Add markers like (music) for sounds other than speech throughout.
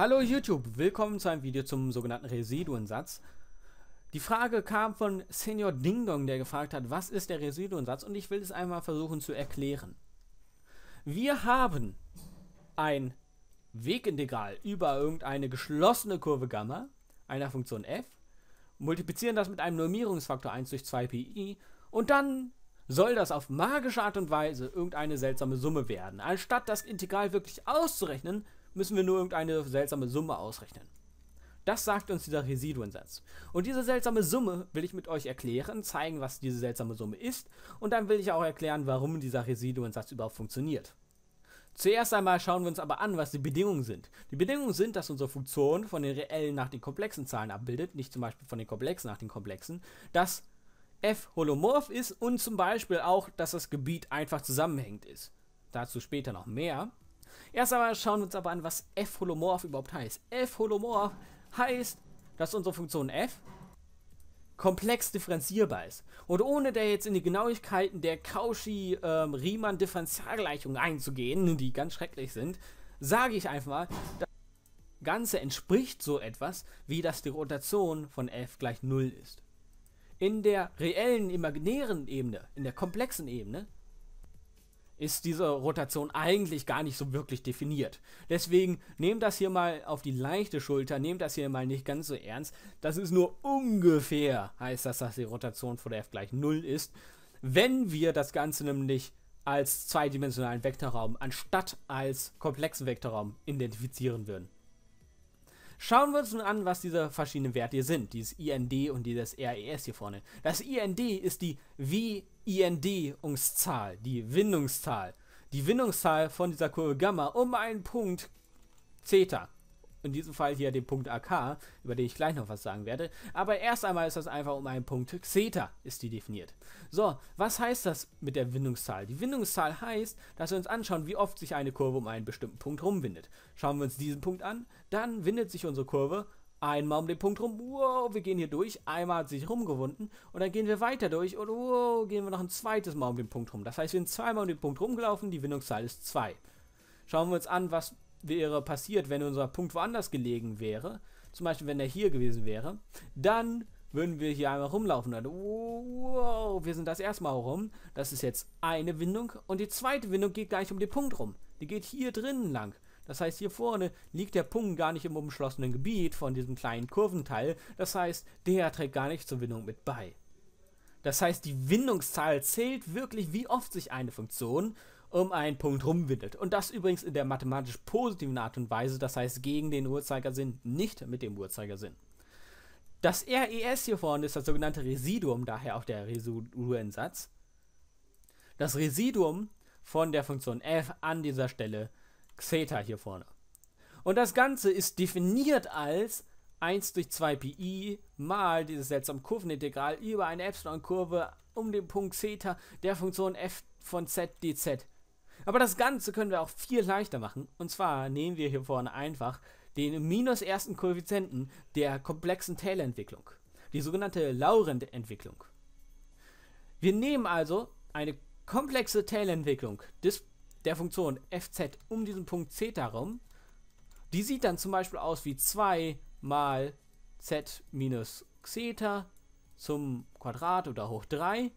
Hallo YouTube, willkommen zu einem Video zum sogenannten Residuensatz. Die Frage kam von Senior Dingdong, der gefragt hat, was ist der Residuensatz und ich will es einmal versuchen zu erklären. Wir haben ein Wegintegral über irgendeine geschlossene Kurve Gamma einer Funktion f, multiplizieren das mit einem Normierungsfaktor 1 durch 2 pi und dann soll das auf magische Art und Weise irgendeine seltsame Summe werden. Anstatt das Integral wirklich auszurechnen, müssen wir nur irgendeine seltsame Summe ausrechnen. Das sagt uns dieser Residuensatz. Und diese seltsame Summe will ich mit euch erklären, zeigen, was diese seltsame Summe ist und dann will ich auch erklären, warum dieser Residuensatz überhaupt funktioniert. Zuerst einmal schauen wir uns aber an, was die Bedingungen sind. Die Bedingungen sind, dass unsere Funktion von den reellen nach den komplexen Zahlen abbildet, nicht zum Beispiel von den komplexen nach den komplexen, dass f holomorph ist und zum Beispiel auch, dass das Gebiet einfach zusammenhängend ist. Dazu später noch mehr. Erst einmal schauen wir uns aber an, was F-Holomorph überhaupt heißt. F-Holomorph heißt, dass unsere Funktion F komplex differenzierbar ist. Und ohne da jetzt in die Genauigkeiten der Cauchy-Riemann-Differentialgleichungen ähm, einzugehen, die ganz schrecklich sind, sage ich einfach mal, das Ganze entspricht so etwas, wie dass die Rotation von f gleich 0 ist. In der reellen, imaginären Ebene, in der komplexen Ebene, ist diese Rotation eigentlich gar nicht so wirklich definiert. Deswegen nehmt das hier mal auf die leichte Schulter, nehmt das hier mal nicht ganz so ernst. Das ist nur ungefähr, heißt das, dass die Rotation von der f gleich 0 ist. Wenn wir das Ganze nämlich als zweidimensionalen Vektorraum anstatt als komplexen Vektorraum identifizieren würden. Schauen wir uns nun an, was diese verschiedenen Werte hier sind. Dieses IND und dieses RES hier vorne. Das IND ist die wie IND-Ungszahl, die Windungszahl, die Windungszahl von dieser Kurve Gamma um einen Punkt Theta. In diesem Fall hier den Punkt AK, über den ich gleich noch was sagen werde. Aber erst einmal ist das einfach um einen Punkt Theta, ist die definiert. So, was heißt das mit der Windungszahl? Die Windungszahl heißt, dass wir uns anschauen, wie oft sich eine Kurve um einen bestimmten Punkt rumwindet. Schauen wir uns diesen Punkt an, dann windet sich unsere Kurve Einmal um den Punkt rum, wow, wir gehen hier durch. Einmal hat sich rumgewunden und dann gehen wir weiter durch und wow, gehen wir noch ein zweites Mal um den Punkt rum. Das heißt, wir sind zweimal um den Punkt rumgelaufen, die Windungszahl ist 2. Schauen wir uns an, was wäre passiert, wenn unser Punkt woanders gelegen wäre. Zum Beispiel, wenn er hier gewesen wäre. Dann würden wir hier einmal rumlaufen. Dann, wow, wir sind das erste Mal rum. Das ist jetzt eine Windung und die zweite Windung geht gleich um den Punkt rum. Die geht hier drinnen lang. Das heißt, hier vorne liegt der Punkt gar nicht im umschlossenen Gebiet von diesem kleinen Kurventeil. Das heißt, der trägt gar nicht zur Windung mit bei. Das heißt, die Windungszahl zählt wirklich, wie oft sich eine Funktion um einen Punkt rumwindet. Und das übrigens in der mathematisch positiven Art und Weise, das heißt gegen den Uhrzeigersinn, nicht mit dem Uhrzeigersinn. Das RES hier vorne ist das sogenannte Residuum, daher auch der Residuensatz. Das Residuum von der Funktion f an dieser Stelle ist. Xeta hier vorne. Und das Ganze ist definiert als 1 durch 2 Pi mal dieses seltsame Kurvenintegral über eine Epsilon-Kurve um den Punkt Zeta der Funktion f von z dz. Aber das Ganze können wir auch viel leichter machen. Und zwar nehmen wir hier vorne einfach den minus ersten Koeffizienten der komplexen Taylor-Entwicklung. Die sogenannte Laurent-Entwicklung. Wir nehmen also eine komplexe Taylor-Entwicklung des der Funktion fz um diesen Punkt Zeta herum, die sieht dann zum Beispiel aus wie 2 mal z minus Xeta zum Quadrat oder hoch 3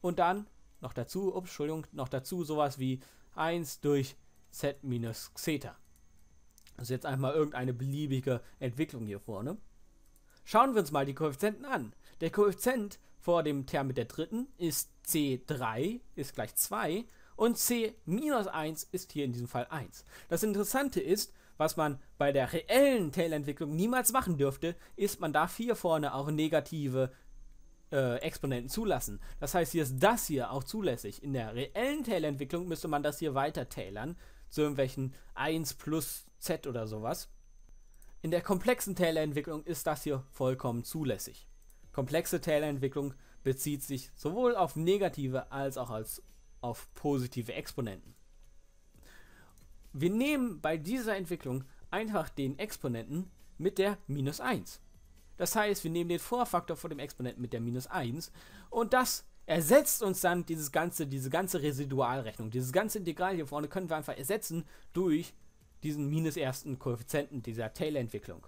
und dann noch dazu, ups, Entschuldigung, noch dazu sowas wie 1 durch z minus Xeta. ist jetzt einfach mal irgendeine beliebige Entwicklung hier vorne. Schauen wir uns mal die Koeffizienten an. Der Koeffizient vor dem Term mit der dritten ist c3 ist gleich 2 und c minus 1 ist hier in diesem Fall 1. Das Interessante ist, was man bei der reellen tail niemals machen dürfte, ist, man darf hier vorne auch negative äh, Exponenten zulassen. Das heißt, hier ist das hier auch zulässig. In der reellen tail müsste man das hier weiter tailern, zu irgendwelchen 1 plus z oder sowas. In der komplexen taylor ist das hier vollkommen zulässig. Komplexe taylor bezieht sich sowohl auf negative als auch als auf positive Exponenten. Wir nehmen bei dieser Entwicklung einfach den Exponenten mit der minus 1. Das heißt, wir nehmen den Vorfaktor von dem Exponenten mit der minus 1 und das ersetzt uns dann dieses ganze, diese ganze Residualrechnung, dieses ganze Integral hier vorne können wir einfach ersetzen durch diesen minus ersten Koeffizienten dieser Taylor-Entwicklung.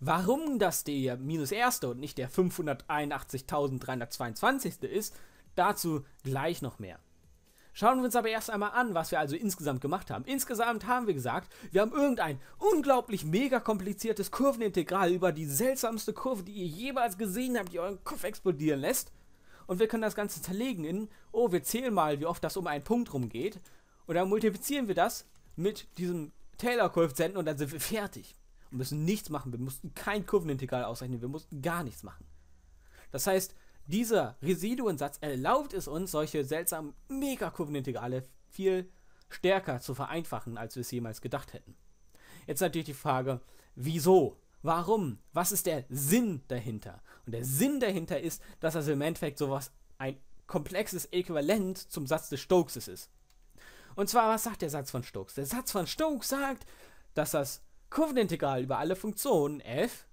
Warum das der minus erste und nicht der 581.322. ist, dazu gleich noch mehr. Schauen wir uns aber erst einmal an, was wir also insgesamt gemacht haben. Insgesamt haben wir gesagt, wir haben irgendein unglaublich mega kompliziertes Kurvenintegral über die seltsamste Kurve, die ihr jemals gesehen habt, die euren Kopf explodieren lässt. Und wir können das Ganze zerlegen in, oh, wir zählen mal, wie oft das um einen Punkt rumgeht. Und dann multiplizieren wir das mit diesem Taylor-Koeffizienten und dann sind wir fertig. Und müssen nichts machen. Wir mussten kein Kurvenintegral ausrechnen. Wir mussten gar nichts machen. Das heißt, dieser Residuensatz erlaubt es uns, solche seltsamen Mega-Covenantigale viel stärker zu vereinfachen, als wir es jemals gedacht hätten. Jetzt natürlich die Frage, wieso? Warum? Was ist der Sinn dahinter? Und der Sinn dahinter ist, dass das im Endeffekt sowas ein komplexes Äquivalent zum Satz des Stokes ist. Und zwar, was sagt der Satz von Stokes? Der Satz von Stokes sagt, dass das Kurvenintegral über alle Funktionen f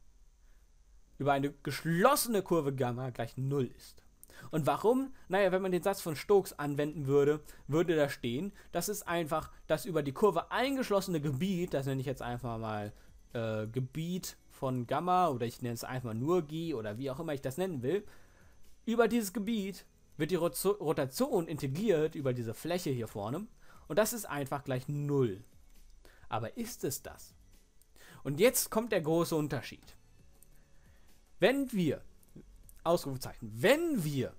über eine geschlossene Kurve Gamma gleich 0 ist. Und warum? Naja, wenn man den Satz von Stokes anwenden würde, würde da stehen, das ist einfach das über die Kurve eingeschlossene Gebiet, das nenne ich jetzt einfach mal äh, Gebiet von Gamma oder ich nenne es einfach nur G oder wie auch immer ich das nennen will, über dieses Gebiet wird die Rotation integriert über diese Fläche hier vorne und das ist einfach gleich 0. Aber ist es das? Und jetzt kommt der große Unterschied. Wenn wir, Ausrufezeichen, wenn wir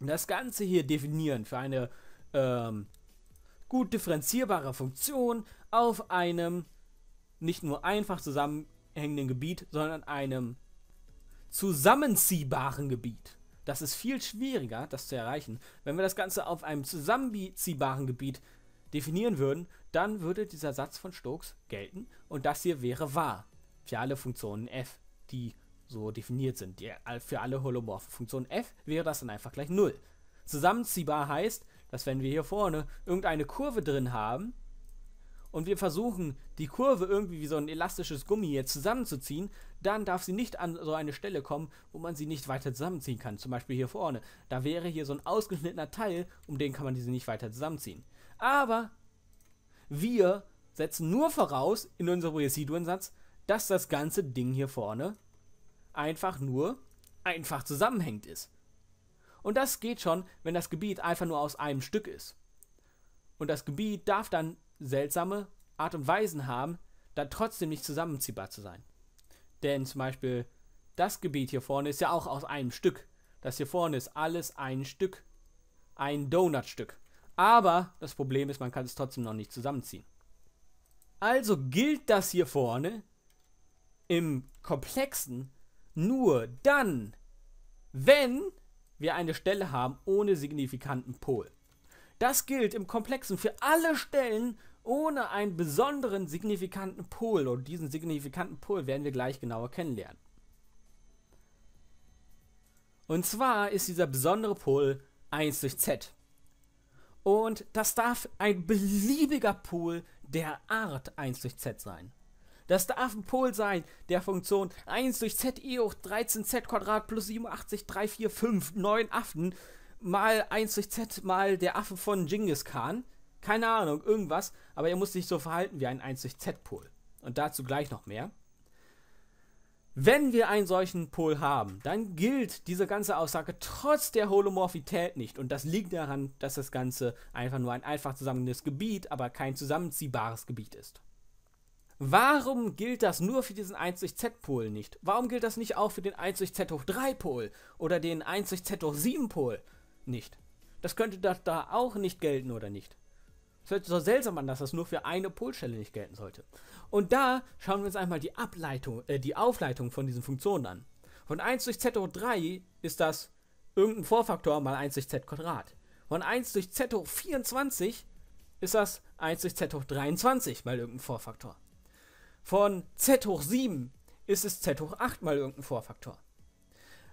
das Ganze hier definieren für eine ähm, gut differenzierbare Funktion auf einem nicht nur einfach zusammenhängenden Gebiet, sondern einem zusammenziehbaren Gebiet. Das ist viel schwieriger, das zu erreichen. Wenn wir das Ganze auf einem zusammenziehbaren Gebiet definieren würden, dann würde dieser Satz von Stokes gelten und das hier wäre wahr für alle Funktionen f, die so definiert sind, die für alle holomorphen Funktionen f, wäre das dann einfach gleich 0. Zusammenziehbar heißt, dass wenn wir hier vorne irgendeine Kurve drin haben und wir versuchen, die Kurve irgendwie wie so ein elastisches Gummi jetzt zusammenzuziehen, dann darf sie nicht an so eine Stelle kommen, wo man sie nicht weiter zusammenziehen kann. Zum Beispiel hier vorne. Da wäre hier so ein ausgeschnittener Teil, um den kann man diese nicht weiter zusammenziehen. Aber wir setzen nur voraus in unserem Residuensatz, dass das ganze Ding hier vorne einfach nur einfach zusammenhängt ist. Und das geht schon, wenn das Gebiet einfach nur aus einem Stück ist. Und das Gebiet darf dann seltsame Art und Weisen haben, da trotzdem nicht zusammenziehbar zu sein. Denn zum Beispiel das Gebiet hier vorne ist ja auch aus einem Stück. Das hier vorne ist alles ein Stück. Ein Donutstück. Aber das Problem ist, man kann es trotzdem noch nicht zusammenziehen. Also gilt das hier vorne im Komplexen nur dann, wenn wir eine Stelle haben ohne signifikanten Pol. Das gilt im Komplexen für alle Stellen ohne einen besonderen signifikanten Pol. Und diesen signifikanten Pol werden wir gleich genauer kennenlernen. Und zwar ist dieser besondere Pol 1 durch Z. Und das darf ein beliebiger Pol der Art 1 durch Z sein. Das darf ein Pol sein der Funktion 1 durch ZI hoch 13 Z Quadrat plus 87, 3, 4, 5, 9 Affen mal 1 durch Z mal der Affe von Genghis Khan. Keine Ahnung, irgendwas, aber er muss sich so verhalten wie ein 1 durch Z-Pol. Und dazu gleich noch mehr. Wenn wir einen solchen Pol haben, dann gilt diese ganze Aussage trotz der Holomorphität nicht. Und das liegt daran, dass das Ganze einfach nur ein einfach zusammengehendes Gebiet, aber kein zusammenziehbares Gebiet ist. Warum gilt das nur für diesen 1 durch Z-Pol nicht? Warum gilt das nicht auch für den 1 durch Z hoch 3-Pol oder den 1 durch Z hoch 7-Pol nicht? Das könnte das da auch nicht gelten oder nicht? Es hört so seltsam an, dass das nur für eine Polstelle nicht gelten sollte. Und da schauen wir uns einmal die Ableitung, äh, die Aufleitung von diesen Funktionen an. Von 1 durch Z hoch 3 ist das irgendein Vorfaktor mal 1 durch Z Quadrat. Von 1 durch Z hoch 24 ist das 1 durch Z hoch 23 mal irgendein Vorfaktor. Von z hoch 7 ist es z hoch 8 mal irgendein Vorfaktor.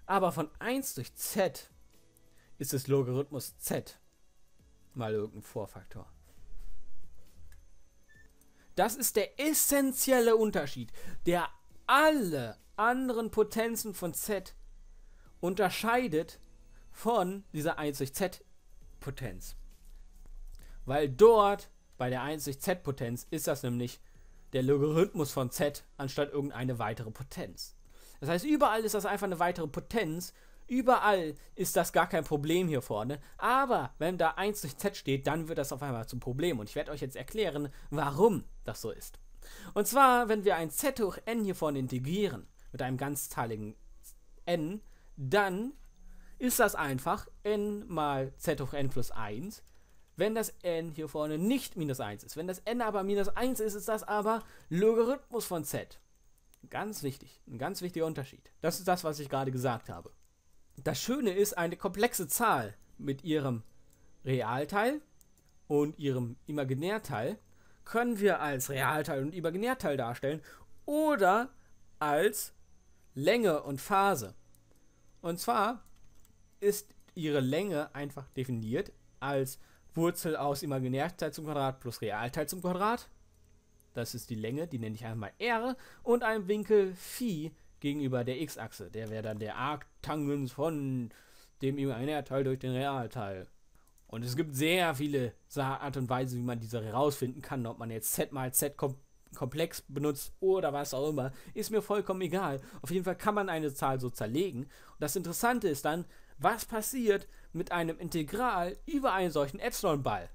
Aber von 1 durch z ist es Logarithmus z mal irgendein Vorfaktor. Das ist der essentielle Unterschied, der alle anderen Potenzen von z unterscheidet von dieser 1 durch z Potenz. Weil dort bei der 1 durch z Potenz ist das nämlich der Logarithmus von z anstatt irgendeine weitere Potenz. Das heißt, überall ist das einfach eine weitere Potenz. Überall ist das gar kein Problem hier vorne. Aber wenn da 1 durch z steht, dann wird das auf einmal zum Problem. Und ich werde euch jetzt erklären, warum das so ist. Und zwar, wenn wir ein z hoch n hier vorne integrieren, mit einem ganzteiligen n, dann ist das einfach n mal z hoch n plus 1 wenn das n hier vorne nicht minus 1 ist, wenn das n aber minus 1 ist, ist das aber Logarithmus von z. Ganz wichtig, ein ganz wichtiger Unterschied. Das ist das, was ich gerade gesagt habe. Das Schöne ist, eine komplexe Zahl mit ihrem Realteil und ihrem Imaginärteil können wir als Realteil und Imaginärteil darstellen oder als Länge und Phase. Und zwar ist ihre Länge einfach definiert als Wurzel aus Imaginärteil zum Quadrat plus Realteil zum Quadrat. Das ist die Länge, die nenne ich einmal R. Und ein Winkel Phi gegenüber der X-Achse. Der wäre dann der Arctangens von dem Imaginärteil durch den Realteil. Und es gibt sehr viele Art und Weise, wie man diese herausfinden kann. Ob man jetzt Z mal Z kom komplex benutzt oder was auch immer, ist mir vollkommen egal. Auf jeden Fall kann man eine Zahl so zerlegen. Und das Interessante ist dann, was passiert mit einem Integral über einen solchen Epsilon-Ball?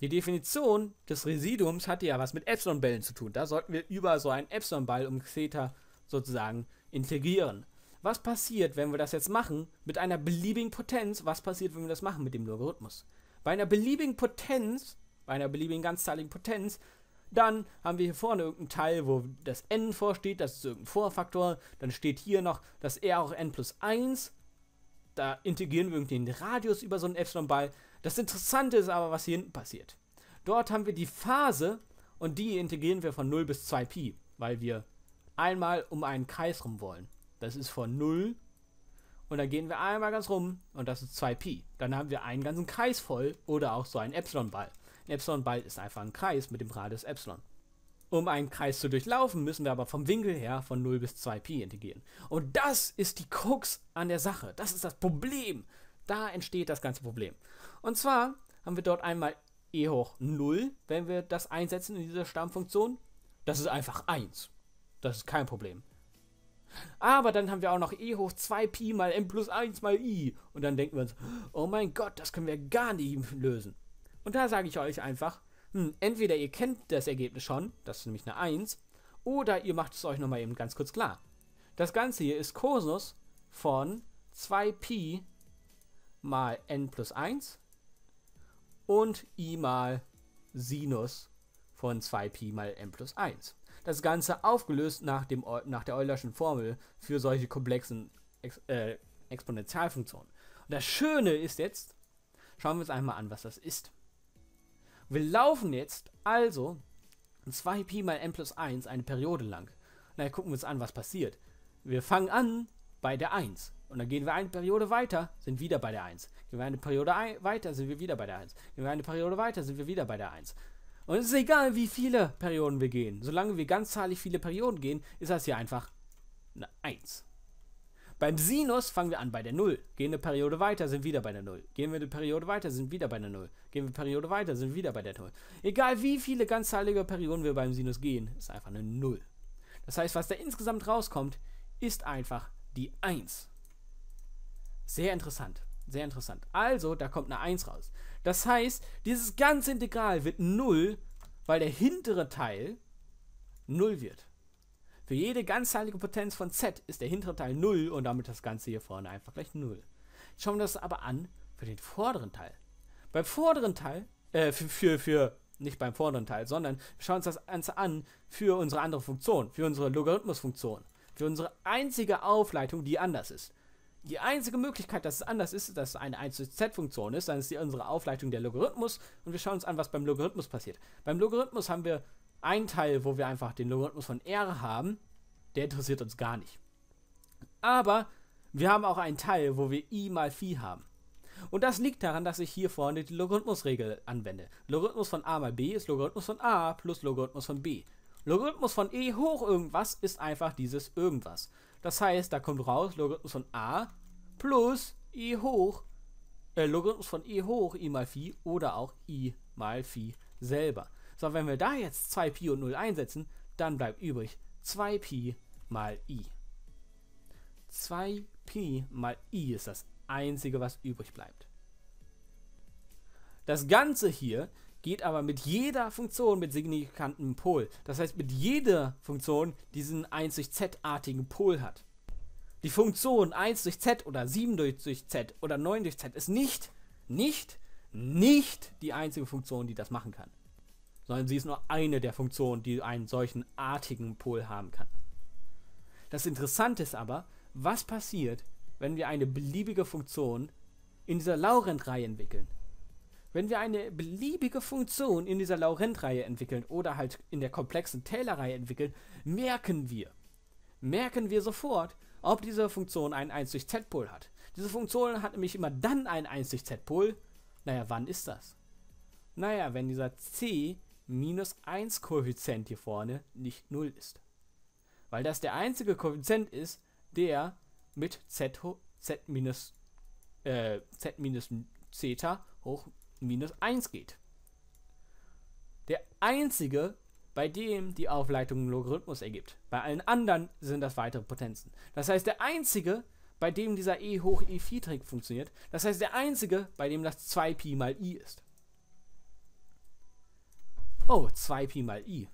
Die Definition des Residuums hatte ja was mit Epsilon-Bällen zu tun. Da sollten wir über so einen Epsilon-Ball um Theta sozusagen integrieren. Was passiert, wenn wir das jetzt machen mit einer beliebigen Potenz? Was passiert, wenn wir das machen mit dem Logarithmus? Bei einer beliebigen Potenz, bei einer beliebigen ganzzahligen Potenz, dann haben wir hier vorne irgendeinen Teil, wo das n vorsteht, das ist irgendein Vorfaktor. Dann steht hier noch das r hoch n plus 1 da integrieren wir irgendwie den Radius über so einen Epsilon-Ball. Das Interessante ist aber, was hier hinten passiert. Dort haben wir die Phase und die integrieren wir von 0 bis 2π, weil wir einmal um einen Kreis rum wollen. Das ist von 0 und dann gehen wir einmal ganz rum und das ist 2π. Dann haben wir einen ganzen Kreis voll oder auch so einen Epsilon-Ball. Ein Epsilon-Ball ist einfach ein Kreis mit dem Radius Epsilon. Um einen Kreis zu durchlaufen, müssen wir aber vom Winkel her von 0 bis 2pi integrieren. Und das ist die Krux an der Sache. Das ist das Problem. Da entsteht das ganze Problem. Und zwar haben wir dort einmal e hoch 0, wenn wir das einsetzen in dieser Stammfunktion. Das ist einfach 1. Das ist kein Problem. Aber dann haben wir auch noch e hoch 2pi mal m plus 1 mal i. Und dann denken wir uns, oh mein Gott, das können wir gar nicht lösen. Und da sage ich euch einfach, hm, entweder ihr kennt das Ergebnis schon, das ist nämlich eine 1, oder ihr macht es euch nochmal eben ganz kurz klar. Das Ganze hier ist Kosinus von 2pi mal n plus 1 und i mal Sinus von 2pi mal n plus 1. Das Ganze aufgelöst nach, dem, nach der Eulerschen Formel für solche komplexen Ex äh, Exponentialfunktionen. Und das Schöne ist jetzt, schauen wir uns einmal an, was das ist. Wir laufen jetzt also 2pi mal n plus 1 eine Periode lang. Na, gucken wir uns an, was passiert. Wir fangen an bei der 1. Und dann gehen wir eine Periode weiter, sind wieder bei der 1. Gehen wir eine Periode weiter, sind wir wieder bei der 1. Gehen wir eine Periode weiter, sind wir wieder bei der 1. Und es ist egal, wie viele Perioden wir gehen. Solange wir ganzzahlig viele Perioden gehen, ist das hier einfach eine 1. Beim Sinus fangen wir an bei der 0. Gehen eine Periode weiter, sind wieder bei der 0. Gehen wir eine Periode weiter, sind wieder bei der 0. Gehen wir eine Periode weiter, sind wieder bei der 0. Egal wie viele ganzzahlige Perioden wir beim Sinus gehen, ist einfach eine 0. Das heißt, was da insgesamt rauskommt, ist einfach die 1. Sehr interessant. Sehr interessant. Also, da kommt eine 1 raus. Das heißt, dieses ganze Integral wird 0, weil der hintere Teil 0 wird. Für jede ganzzahlige Potenz von z ist der hintere Teil 0 und damit das Ganze hier vorne einfach gleich 0. Jetzt schauen wir das aber an für den vorderen Teil. Beim vorderen Teil, äh, für, für, für nicht beim vorderen Teil, sondern wir schauen uns das Ganze an für unsere andere Funktion, für unsere Logarithmusfunktion, für unsere einzige Aufleitung, die anders ist. Die einzige Möglichkeit, dass es anders ist, dass es eine 1 zu z-Funktion ist, dann ist die unsere Aufleitung der Logarithmus und wir schauen uns an, was beim Logarithmus passiert. Beim Logarithmus haben wir ein Teil, wo wir einfach den Logarithmus von R haben, der interessiert uns gar nicht. Aber wir haben auch einen Teil, wo wir i mal phi haben. Und das liegt daran, dass ich hier vorne die Logarithmusregel anwende. Logarithmus von a mal b ist Logarithmus von a plus Logarithmus von b. Logarithmus von e hoch irgendwas ist einfach dieses irgendwas. Das heißt, da kommt raus Logarithmus von a plus e hoch, äh, Logarithmus von e hoch i mal phi oder auch i mal phi selber. So, wenn wir da jetzt 2Pi und 0 einsetzen, dann bleibt übrig 2Pi mal i. 2Pi mal i ist das Einzige, was übrig bleibt. Das Ganze hier geht aber mit jeder Funktion mit signifikantem Pol. Das heißt, mit jeder Funktion diesen 1 durch z-artigen Pol hat. Die Funktion 1 durch z oder 7 durch z oder 9 durch z ist nicht, nicht, nicht die einzige Funktion, die das machen kann sondern sie ist nur eine der Funktionen, die einen solchen artigen Pol haben kann. Das Interessante ist aber, was passiert, wenn wir eine beliebige Funktion in dieser Laurent-Reihe entwickeln. Wenn wir eine beliebige Funktion in dieser Laurent-Reihe entwickeln oder halt in der komplexen Taylor-Reihe entwickeln, merken wir, merken wir sofort, ob diese Funktion einen 1 durch Z-Pol hat. Diese Funktion hat nämlich immer dann einen 1 durch Z-Pol. Naja, wann ist das? Naja, wenn dieser C minus 1 Koeffizient hier vorne nicht 0 ist. Weil das der einzige Koeffizient ist, der mit z, z minus äh, z minus Zeta hoch minus 1 geht. Der einzige, bei dem die Aufleitung einen Logarithmus ergibt. Bei allen anderen sind das weitere Potenzen. Das heißt, der einzige, bei dem dieser e hoch e Phi-Trick funktioniert, das heißt, der einzige, bei dem das 2pi mal i ist. Oh, 2pi mal i.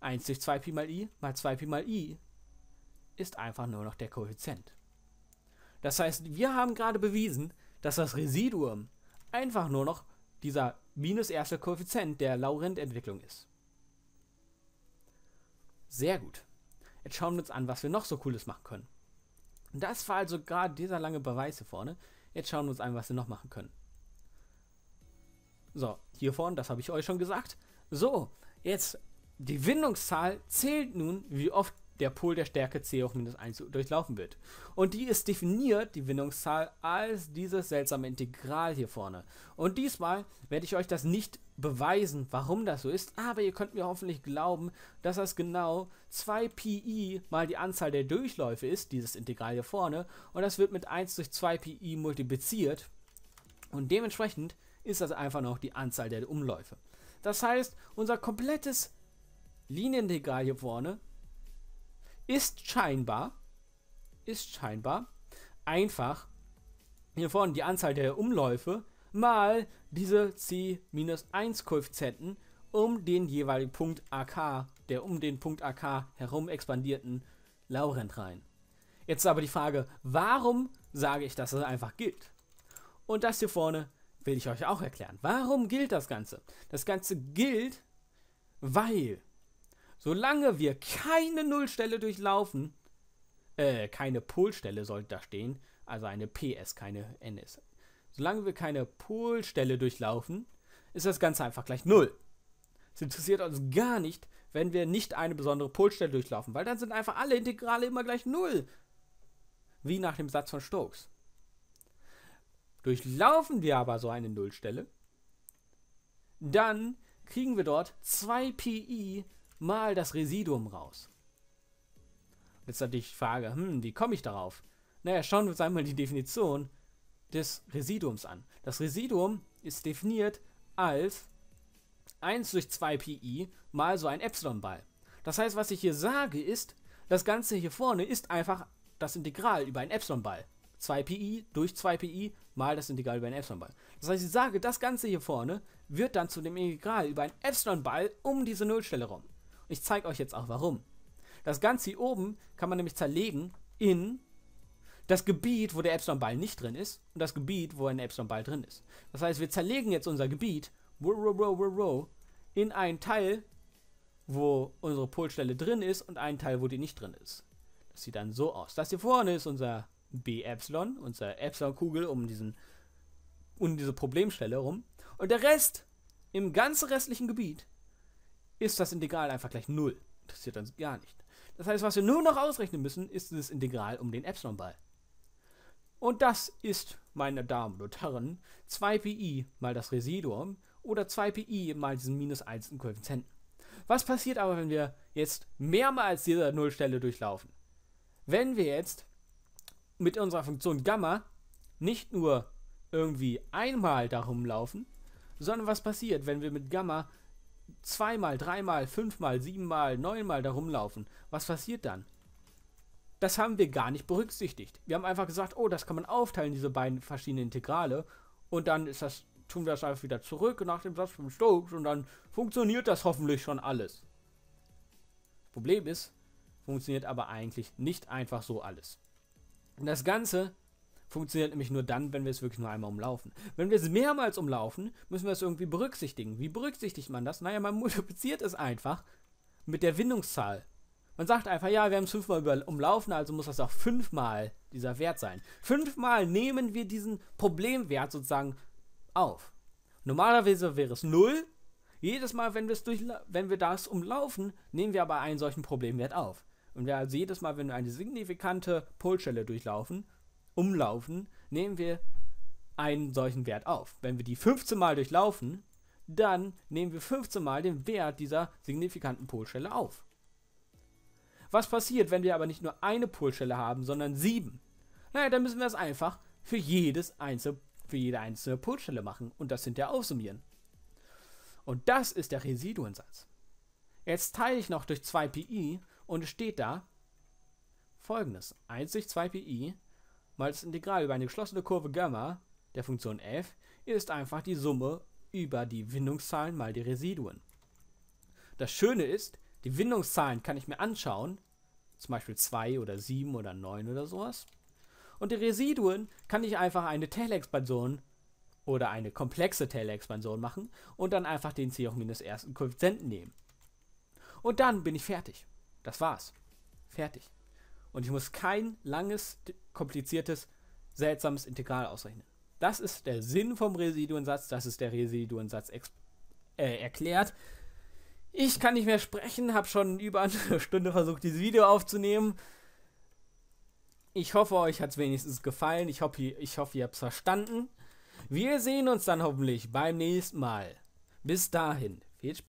1 durch 2pi mal i mal 2pi mal i ist einfach nur noch der Koeffizient. Das heißt, wir haben gerade bewiesen, dass das Residuum einfach nur noch dieser minus erste Koeffizient der Laurent-Entwicklung ist. Sehr gut. Jetzt schauen wir uns an, was wir noch so Cooles machen können. Das war also gerade dieser lange Beweis hier vorne. Jetzt schauen wir uns an, was wir noch machen können. So, hier vorne, das habe ich euch schon gesagt. So, jetzt die Windungszahl zählt nun, wie oft der Pol der Stärke C hoch minus 1 durchlaufen wird. Und die ist definiert, die Windungszahl, als dieses seltsame Integral hier vorne. Und diesmal werde ich euch das nicht beweisen, warum das so ist, aber ihr könnt mir hoffentlich glauben, dass das genau 2pi mal die Anzahl der Durchläufe ist, dieses Integral hier vorne, und das wird mit 1 durch 2pi multipliziert. Und dementsprechend ist das einfach noch die Anzahl der Umläufe. Das heißt, unser komplettes Liniendegral hier vorne ist scheinbar, ist scheinbar einfach hier vorne die Anzahl der Umläufe mal diese C-1-Koeffizienten um den jeweiligen Punkt AK, der um den Punkt AK herum expandierten Laurent rein. Jetzt ist aber die Frage, warum sage ich, dass das einfach gilt? Und das hier vorne will ich euch auch erklären. Warum gilt das Ganze? Das Ganze gilt, weil solange wir keine Nullstelle durchlaufen, äh, keine Polstelle sollte da stehen, also eine PS, keine NS. Solange wir keine Polstelle durchlaufen, ist das Ganze einfach gleich Null. Es interessiert uns gar nicht, wenn wir nicht eine besondere Polstelle durchlaufen, weil dann sind einfach alle Integrale immer gleich Null. Wie nach dem Satz von Stokes. Durchlaufen wir aber so eine Nullstelle, dann kriegen wir dort 2 Pi mal das Residuum raus. Jetzt natürlich die Frage, hm, wie komme ich darauf? Naja, schauen wir uns einmal die Definition des Residuums an. Das Residuum ist definiert als 1 durch 2 Pi mal so ein Epsilon-Ball. Das heißt, was ich hier sage ist, das Ganze hier vorne ist einfach das Integral über ein Epsilon-Ball. 2 Pi durch 2 Pi mal das Integral über einen Epsilon-Ball. Das heißt, ich sage, das Ganze hier vorne wird dann zu dem Integral über einen Epsilon-Ball um diese Nullstelle rum. Und ich zeige euch jetzt auch warum. Das Ganze hier oben kann man nämlich zerlegen in das Gebiet, wo der Epsilon-Ball nicht drin ist und das Gebiet, wo ein Epsilon-Ball drin ist. Das heißt, wir zerlegen jetzt unser Gebiet in einen Teil, wo unsere Polstelle drin ist und einen Teil, wo die nicht drin ist. Das sieht dann so aus. Das hier vorne ist unser B Epsilon, unsere Epsilon-Kugel um diesen um diese Problemstelle rum. Und der Rest, im ganzen restlichen Gebiet, ist das Integral einfach gleich 0. Interessiert uns gar nicht. Das heißt, was wir nur noch ausrechnen müssen, ist dieses Integral um den Epsilon-Ball. Und das ist, meine Damen und Herren, 2pi mal das Residuum oder 2pi mal diesen minus 1 im Koeffizienten. Was passiert aber, wenn wir jetzt mehrmals diese Nullstelle durchlaufen? Wenn wir jetzt mit unserer Funktion Gamma nicht nur irgendwie einmal darum laufen, sondern was passiert, wenn wir mit Gamma zweimal, dreimal, fünfmal, siebenmal, neunmal darum laufen? Was passiert dann? Das haben wir gar nicht berücksichtigt. Wir haben einfach gesagt, oh, das kann man aufteilen, diese beiden verschiedenen Integrale. Und dann ist das, tun wir das einfach wieder zurück nach dem Satz von Stokes und dann funktioniert das hoffentlich schon alles. Problem ist, funktioniert aber eigentlich nicht einfach so alles. Und das Ganze funktioniert nämlich nur dann, wenn wir es wirklich nur einmal umlaufen. Wenn wir es mehrmals umlaufen, müssen wir es irgendwie berücksichtigen. Wie berücksichtigt man das? Naja, man (laughs) multipliziert es einfach mit der Windungszahl. Man sagt einfach, ja, wir haben es fünfmal umlaufen, also muss das auch fünfmal dieser Wert sein. Fünfmal nehmen wir diesen Problemwert sozusagen auf. Normalerweise wäre es 0. Jedes Mal, wenn, wenn wir das umlaufen, nehmen wir aber einen solchen Problemwert auf. Und wir also jedes Mal, wenn wir eine signifikante Polstelle durchlaufen, umlaufen, nehmen wir einen solchen Wert auf. Wenn wir die 15 Mal durchlaufen, dann nehmen wir 15 Mal den Wert dieser signifikanten Polstelle auf. Was passiert, wenn wir aber nicht nur eine Polstelle haben, sondern sieben? Naja, dann müssen wir es einfach für, jedes einzelne, für jede einzelne Polstelle machen und das hinterher aufsummieren. Und das ist der Residuensatz. Jetzt teile ich noch durch 2pi und steht da folgendes. 1 durch 2 Pi mal das Integral über eine geschlossene Kurve Gamma der Funktion f ist einfach die Summe über die Windungszahlen mal die Residuen. Das Schöne ist, die Windungszahlen kann ich mir anschauen, zum Beispiel 2 oder 7 oder 9 oder sowas. Und die Residuen kann ich einfach eine Taylor-Expansion oder eine komplexe Taylor-Expansion machen und dann einfach den C hoch minus ersten Koeffizienten nehmen. Und dann bin ich fertig. Das war's. Fertig. Und ich muss kein langes, kompliziertes, seltsames Integral ausrechnen. Das ist der Sinn vom Residuensatz, das ist der Residuensatz äh, erklärt. Ich kann nicht mehr sprechen, habe schon über eine (laughs) Stunde versucht, dieses Video aufzunehmen. Ich hoffe, euch hat es wenigstens gefallen. Ich hoffe, ich hoffe ihr habt es verstanden. Wir sehen uns dann hoffentlich beim nächsten Mal. Bis dahin, viel Spaß.